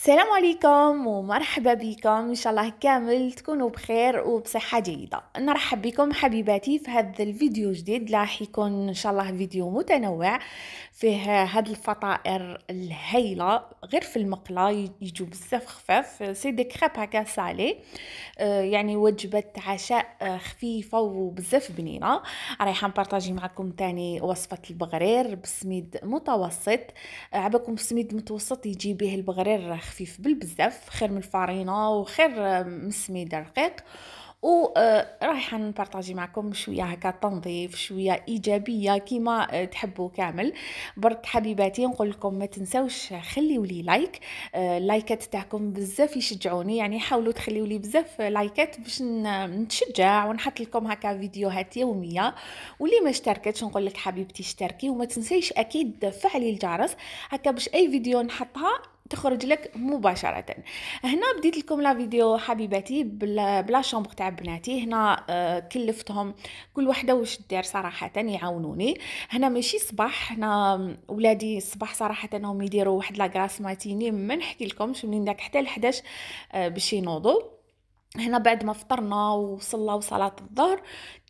السلام عليكم ومرحبا بكم ان شاء الله كامل تكونوا بخير وبصحه جيده نرحب بكم حبيباتي في هذا الفيديو جديد راح يكون ان شاء الله فيديو متنوع فيه هاد الفطائر الهايله غير في المقله يجوا بزاف خفاف سي دي كريب هكا سالي آه، يعني وجبه عشاء آه، خفيفه وبزاف بنينه رايحه نبارطاجي معكم تاني وصفه البغرير بسميد متوسط عباكم بسميد متوسط يجي به البغرير خفيف بالبزاف خير من الفارينه وخير آه، من السميده الرقيق و آه، رايحه نبارطاجي معكم شويه هكا تنظيف شويه ايجابيه كيما آه، تحبوا كامل برك حبيباتي نقول لكم ما تنساوش خليوا لي لايك اللايكات تاعكم بزاف يشجعوني يعني حاولوا تخليوا لي بزاف لايكات باش نتشجع ونحط لكم هكا فيديوهات يوميه واللي ما اشتركتش نقول لك حبيبتي اشتركي وما تنسيش اكيد فعلي الجرس هكا باش اي فيديو نحطها تخرج لك مباشرة هنا بديت لكم لا فيديو حبيباتي بلا, بلا شومبر تاع بناتي هنا آه، كلفتهم كل وحده واش دير صراحة يعاونوني هنا ماشي صباح هنا ولادي صباح صراحة هم يديروا واحد لا ماتيني ما نحكي شو منين داك حتى ل 11 باش آه، ينوضوا هنا بعد ما فطرنا وصلى صلاة الظهر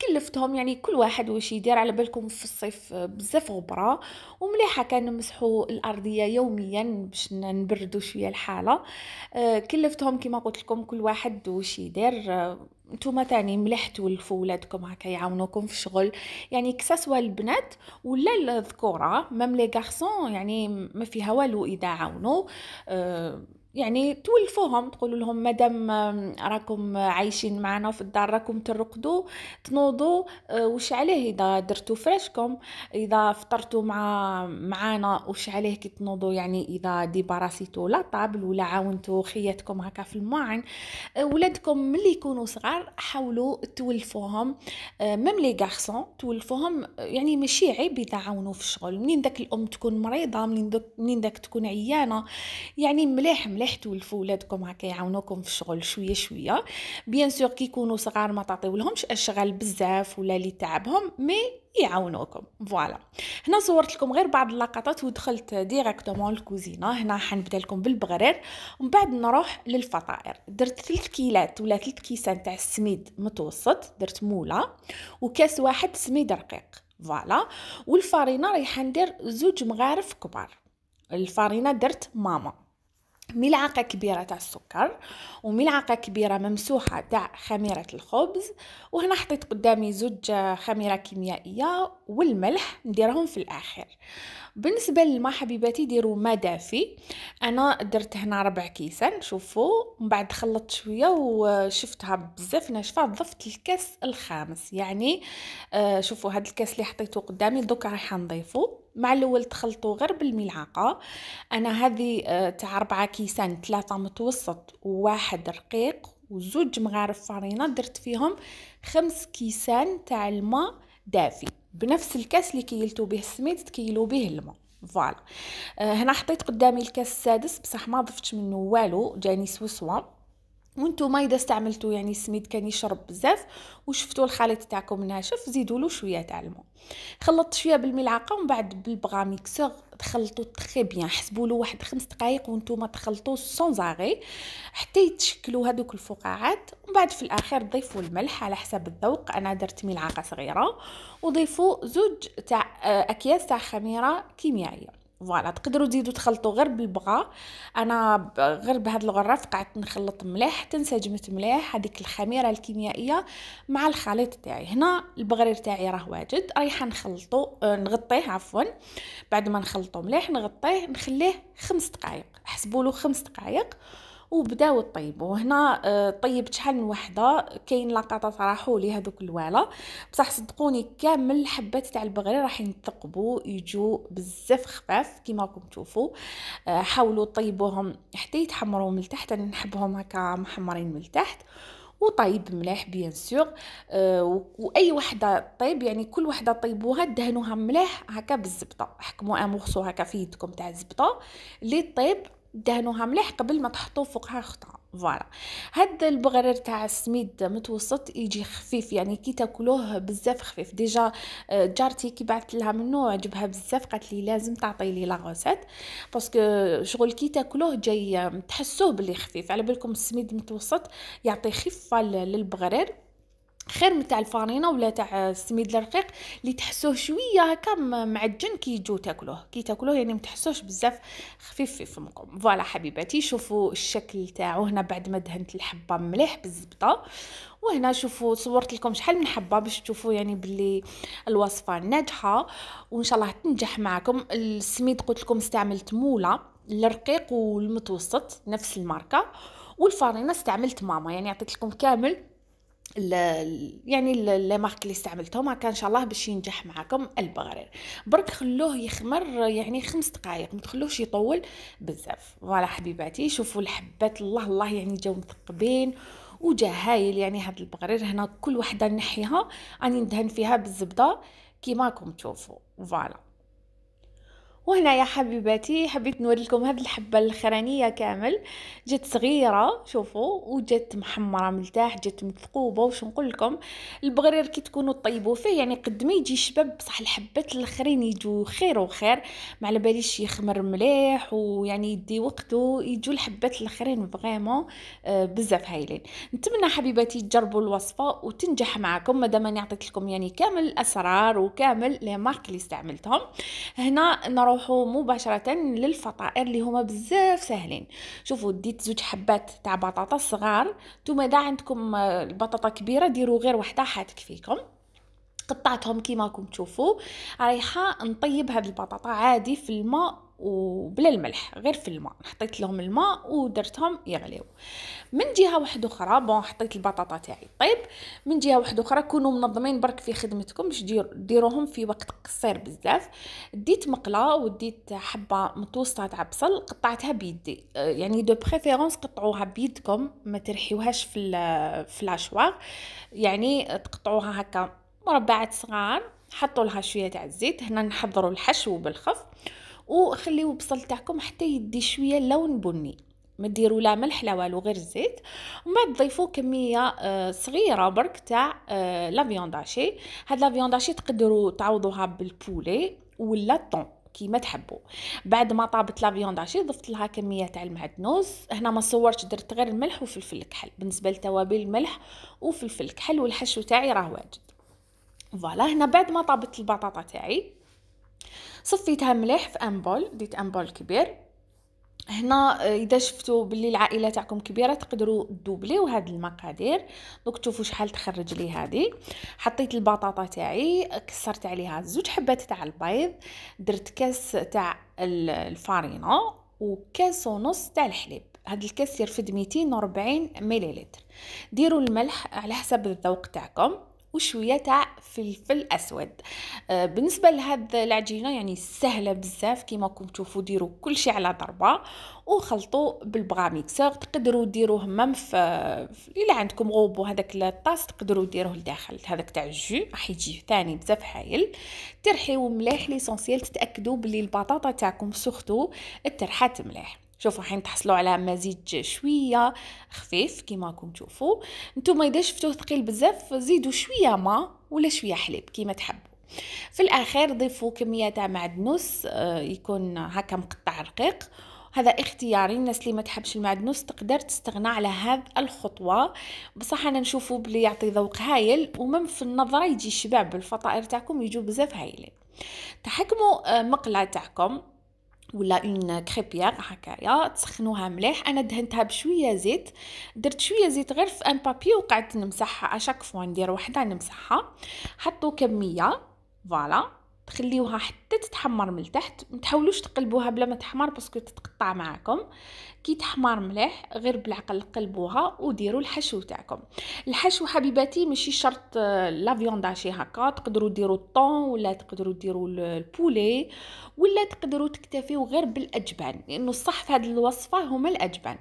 كلفتهم يعني كل واحد واش يدير على بالكم في الصيف بزاف غبرة ومليحة كان نمسحوا الأرضية يوميا باش نبردوا شوية الحالة آه، كلفتهم كما قلت لكم كل واحد واش يدير آه، نتوما تاني مليح تولفوا ولادكم هكا يعاونوكم في الشغل يعني كساسوا البنات ولا الذكوره ميم لي غارسون يعني ما فيها والو اذا عاونوا أه يعني تولفوهم تقولوا لهم مادام راكم عايشين معنا في الدار راكم ترقدوا تنوضوا آه، وش عليه اذا درتوا فريشكم اذا فطرتوا مع معانا وش عليه كي تنوضوا يعني اذا ديباراسيتو لا طابل ولا عاونتوا خياتكم هكا في الماعن آه، ولادكم ملي يكونوا صغار حاولوا تولفوهم آه، ميم لي غارسون تولفوهم يعني ماشي عيب اذا عاونوا في الشغل منين داك الام تكون مريضه منين داك, منين داك تكون عيانه يعني مليح, مليح لحتوا ولادكم هكا يعاونوكم في الشغل شويه شويه بيان سور كي يكونوا صغار ما تعطيولهمش اشغال بزاف ولا اللي تعبهم مي يعاونوكم فوالا هنا صورت لكم غير بعض اللقطات ودخلت ديريكتومون الكوزينه هنا حنبدا لكم بالبغرير ومن بعد نروح للفطائر درت 3 كيلات ولا 3 كيسان تاع السميد متوسط درت موله وكاس واحد سميد رقيق فوالا والفارينه رايحه ندير زوج مغارف كبار الفارينه درت ماما ملعقة كبيرة تاع السكر وملعقة كبيرة ممسوحة تاع خميرة الخبز وهنا حطيت قدامي زوج خميرة كيميائية والملح نديرهم في الآخر بالنسبة للماء حبيباتي ديروا ما دافي أنا درت هنا ربع كيسان شوفوا بعد خلطت شوية وشفتها بزاف ناشفة ضفت الكاس الخامس يعني آه، شوفوا هاد الكاس اللي حطيته قدامي دوك راح نضيفه مع الاول تخلطوا غير بالملعقه انا هذه آه، تاع 4 كيسان ثلاثه متوسط وواحد رقيق وزوج مغارف فرينه درت فيهم خمس كيسان تاع الماء دافي بنفس الكاس اللي كيلتو به السميد تكيلو به الماء فوالا آه، هنا حطيت قدامي الكاس السادس بصح ما ضفتش منه والو جاني سوسوه وانتو ما اذا استعملتو يعني السميد كان يشرب بزاف وشفتو الخليط تاعكم ناشف زيدوا له شويه تاع الماء خلطت شويه بالملعقه ومن بعد بالبغا ميكسور تخلطوا تري بيان حسبوا له واحد خمس دقائق ما تخلطوا سون زاري حتى يتشكلوا هذوك الفقاعات ومن بعد في الاخير ضيفوا الملح على حسب الذوق انا درت ملعقه صغيره وضيفوا زوج تاع آه، اكياس تاع خميره كيميائيه فوالا تقدروا تزيدوا تخلطوا غير بالبغا انا غير بهاد الغرف قعدت نخلط مليح حتى انسجمت مليح هذيك الخميره الكيميائيه مع الخليط تاعي هنا البغرير تاعي راه واجد رايحه نخلطو آه، نغطيه عفوا بعد ما نخلطو مليح نغطيه نخليه خمس دقائق حسبوا له خمس دقائق وبداو طيبوا هنا آه، طيبت شحال من وحده كاين لقطات صراحه لي هذوك الوالا بصح صدقوني كامل الحبات تاع البغري راح ينتقبوا يجوا بزاف خفاف كيما راكم تشوفوا آه، حاولوا طيبوهم حتى يتحمروا من تحت انا نحبهم هكا محمرين من تحت وطيب مليح بيان سور أه واي وحده طيب يعني كل وحده طيبوها دهنوها مليح هكا بالزبده حكموا امورسو هكا في يدكم تاع الزبده اللي طيب دهنوها مليح قبل ما تحطوا فوقها خطا فوالا هاد البغرير تاع السميد متوسط يجي خفيف يعني كي تاكلوه بزاف خفيف ديجا آه، جارتي كي بعثت لها منه عجبها بزاف قالت لي لازم تعطي لي لا غوسيت باسكو شغل كي تاكلوه جاي آه، تحسوه بلي خفيف على بالكم السميد متوسط يعطي خفه للبغرير خير من تاع الفرينه ولا تاع السميد الرقيق اللي تحسوه شويه هكا معجن كي تجو تاكلوه كي تاكلوه يعني ما تحسوش بزاف خفيف في فمكم فوالا حبيباتي شوفوا الشكل تاعو هنا بعد ما دهنت الحبه مليح بالزبطه وهنا شوفوا صورت لكم شحال من حبه باش تشوفوا يعني باللي الوصفه ناجحه وان شاء الله تنجح معكم السميد قلت لكم استعملت موله الرقيق والمتوسط نفس الماركه والفارينه استعملت ماما يعني عطيت لكم كامل يعني لي مارك اللي استعملتهم هكا ان شاء الله باش ينجح معكم البغرير برك خلوه يخمر يعني خمس دقائق ما تخلوهش يطول بزاف فوالا حبيباتي شوفوا الحبات الله الله يعني جاو مثقبين وجا هايل يعني هاد البغرير هنا كل وحده نحيها راني ندهن فيها بالزبده كيما راكم تشوفوا فوالا وهنا يا حبيباتي حبيت نوري لكم هذه الحبه الخرانية كامل جات صغيره شوفوا وجات محمره ملتاح جات مثقوبه واش نقول لكم البغرير كي تكونوا طيبوا فيه يعني قد ما يجي شباب بصح الحبات الاخرين يجوا خير وخير ما على باليش يخمر مليح ويعني يدي وقته يجوا الحبات الاخرين فريمون آه، بزاف هايلين نتمنى حبيباتي تجربوا الوصفه وتنجح معكم مادام انا عطيت لكم يعني كامل الاسرار وكامل لي مارك اللي استعملتهم هنا نروح نروحوا مباشره للفطائر اللي هما بزاف ساهلين شوفوا ديت زوج حبات تاع بطاطا صغار نتوما دا عندكم آه، البطاطا كبيره ديروا غير وحده كفيكم قطعتهم كيما راكم تشوفوا رايحه نطيب هذه البطاطا عادي في الماء وبلا الملح غير في الماء حطيت لهم الماء ودرتهم يغليو من جهه واحده اخرى بون حطيت البطاطا تاعي طيب من جهه واحده اخرى كونوا منظمين برك في خدمتكم باش ديروهم في وقت قصير بزاف ديت مقله وديت حبه متوسطه تاع بصل قطعتها بيدي آه، يعني دو بريفيرونس قطعوها بيدكم ما ترحيوهاش في في لاشوار يعني تقطعوها هكا مربعات صغار حطوا لها شويه تاع الزيت هنا نحضروا الحشو بالخف وخليو البصل تاعكم حتى يدي شويه لون بني ما ديروا لا ملح لا والو غير الزيت ومن بعد ضيفوا كميه آه، صغيره برك تاع آه، لا فيونداشي هاد لا فيونداشي تقدروا تعوضوها بالبولي ولا الطون كيما تحبوا بعد ما طابت لا فيونداشي ضفت لها كميه تاع المعدنوس هنا ما صورتش درت غير الملح وفلفل الكحل بالنسبه للتوابل الملح وفلفل الكحل والحشو تاعي راه واجد فوالا هنا بعد ما طابت البطاطا تاعي صفيتها مليح في امبول ديت امبول كبير هنا آه، اذا شفتوا باللي العائله تاعكم كبيره تقدروا دوبليو هاد المقادير دوك تشوفوا شحال تخرج لي هادي حطيت البطاطا تاعي كسرت عليها زوج حبات تاع البيض درت كاس تاع الفارينه وكاس ونص تاع الحليب هاد الكاس يرفد 240 مليلتر ديروا الملح على حسب الذوق تاعكم تاع فلفل اسود آه، بالنسبه لهاد العجينه يعني سهله بزاف كيما راكم تشوفوا ديروا كلشي على ضربه وخلطوا بالبغا ميكسور تقدروا ديروه مام في الا عندكم غوبو وهذاك الطاس تقدروا ديروه لداخل هذاك تاع الجو راح يجي ثاني بزاف حايل ترحيو مليح ليسونسيال تتاكدوا بلي البطاطا تاعكم سخته ترحات مليح شوف حين تحصلوا على مزيج شويه خفيف كيما راكم تشوفوا نتوما اذا شفتوه ثقيل بزاف زيدوا شويه ما ولا شويه حليب كيما تحبوا في الاخير ضيفوا كميه تاع معدنوس آه، يكون هكا مقطع رقيق هذا اختياري الناس اللي ما تحبش المعدنوس تقدر تستغنى على هذا الخطوه بصح انا نشوفه بلي يعطي ذوق هايل ومن في النظره يجي شباب بالفطائر تاعكم يجوا بزاف هايلين تحكموا آه، مقله تاعكم ولا اون كريبيير هكايا تسخنوها مليح انا دهنتها بشويه زيت درت شويه زيت غير في ان بابي وقعدت نمسحها اشاك فوا ندير وحده نمسحها حطوا كميه فوالا تخليوها حتى تتحمر من التحت ما تحاولوش تقلبوها بلا ما تحمر باسكو تتقطع معاكم كي تحمر مليح غير بالعقل قلبوها وديروا الحشو تاعكم الحشو حبيباتي ماشي شرط آه، لا فيونداشي هكا تقدروا ديروا الطون ولا تقدروا ديروا البولي ولا تقدروا تكتفيو غير بالاجبان لانه الصح في هذه الوصفه هما الاجبان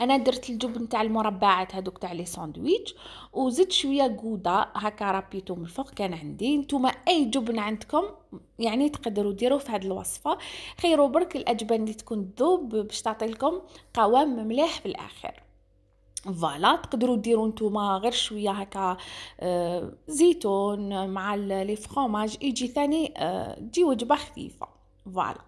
انا درت الجبن تاع المربعات هذوك تاع لي ساندويتش وزدت شويه غودا هكا رابيتو من الفوق كان عندي نتوما اي جبن عندكم يعني تقدروا ديروه في هذه الوصفه خيروا برك الاجبان اللي تكون ذوب باش تعطي لكم قوام مليح في الاخر فوالا تقدروا ديروا نتوما غير شويه هكا آه، زيتون مع لي فرماج يجي ثاني آه، تجي وجبه خفيفه فوالا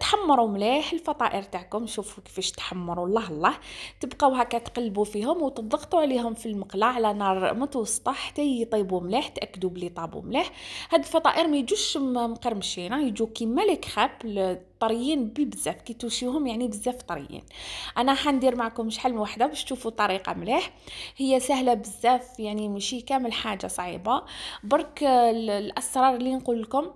تحمروا مليح الفطائر تاعكم شوفوا كيفاش تحمروا الله الله تبقاو هكا تقلبوا فيهم وتضغطوا عليهم في المقلاة على نار متوسطه حتى يطيبوا مليح تاكدوا بلي طابوا مليح هاد الفطائر ما يجوش مقرمشين يجو كيما لي كريب طريين بزاف كي توشيهم يعني بزاف طريين انا حندير معكم شحال من وحده باش تشوفوا طريقه مليح هي سهله بزاف يعني ماشي كامل حاجه صعيبه برك الاسرار اللي نقول لكم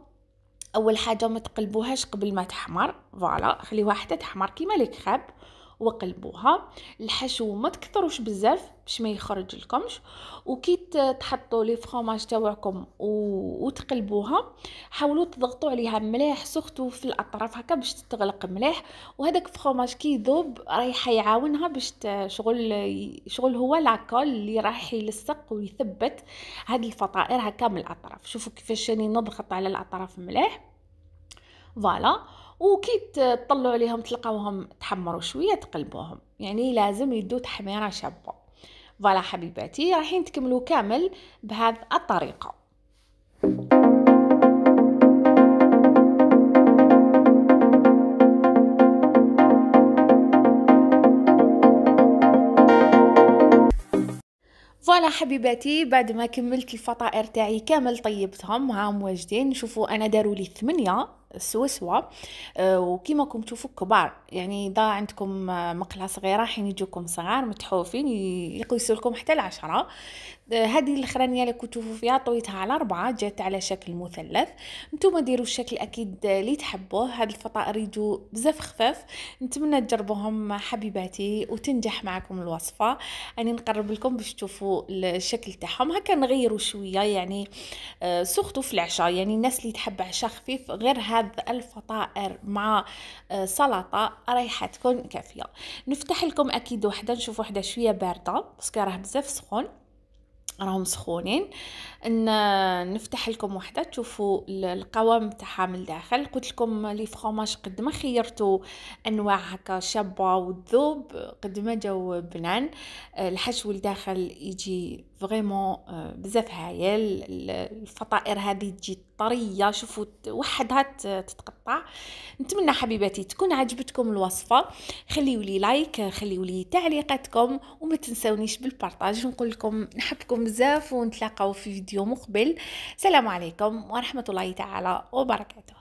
اول حاجه ما تقلبوهاش قبل ما تحمر فوالا خليوها حتى تحمر كيما لي كريب وقلبوها الحشو ما تكثروش بزاف باش ما يخرج لكمش وكي تحطوا لي فرماج تاعكم وتقلبوها حاولوا تضغطوا عليها مليح سختو في الاطراف هكا باش تتغلق مليح وهذاك فرماج كي يذوب رايح يعاونها باش شغل شغل هو لاكول اللي راح يلصق ويثبت هاد الفطائر هكا من الاطراف شوفوا كيفاش راني نضغط على الاطراف مليح فوالا وكي تطلعوا عليهم تلقاوهم تحمروا شويه تقلبوهم يعني لازم يدو تحميره شابه فوالا حبيباتي رايحين تكملوا كامل بهذا الطريقه فوالا حبيباتي بعد ما كملت الفطائر تاعي كامل طيبتهم هاهم واجدين شوفوا انا داروا لي ثمانية سوسوة آه، وكيما راكم تشوفوا كبار يعني دا عندكم آه، مقله صغيره حين يجوكم صغار متحوفين يقيسوا لكم حتى العشرة آه، هذه الاخرانيه اللي كنتوا فيها طويتها على أربعة جات على شكل مثلث نتوما ديروا الشكل اكيد اللي تحبوه هاد الفطائر يجوا بزاف خفاف نتمنى تجربوهم حبيباتي وتنجح معكم الوصفه راني نقرب لكم باش تشوفوا الشكل تاعهم هكا نغيروا شويه يعني سخطوا في العشاء يعني الناس اللي تحب عشاء خفيف غير هذا هذا الفطائر مع آه، سلطه رايحه تكون كافيه نفتح لكم اكيد وحده نشوف وحده شويه بارده باسكو راه بزاف سخون راهم سخونين نفتح لكم وحده تشوفوا القوام تاعها من الداخل قلت لكم لي فخوماج قد ما خيرتوا انواع هكا شابه والذوب قد ما جاو بنان آه، الحشو الداخل يجي فريمون euh, بزاف هايل الفطائر هذه تجي طريه شوفوا وحدها تتقطع نتمنى حبيباتي تكون عجبتكم الوصفه خليوا لي لايك خليوا لي تعليقاتكم وما تنسونيش بالبارطاج نقول لكم نحبكم بزاف ونتلاقاو في فيديو مقبل سلام عليكم ورحمه الله تعالى وبركاته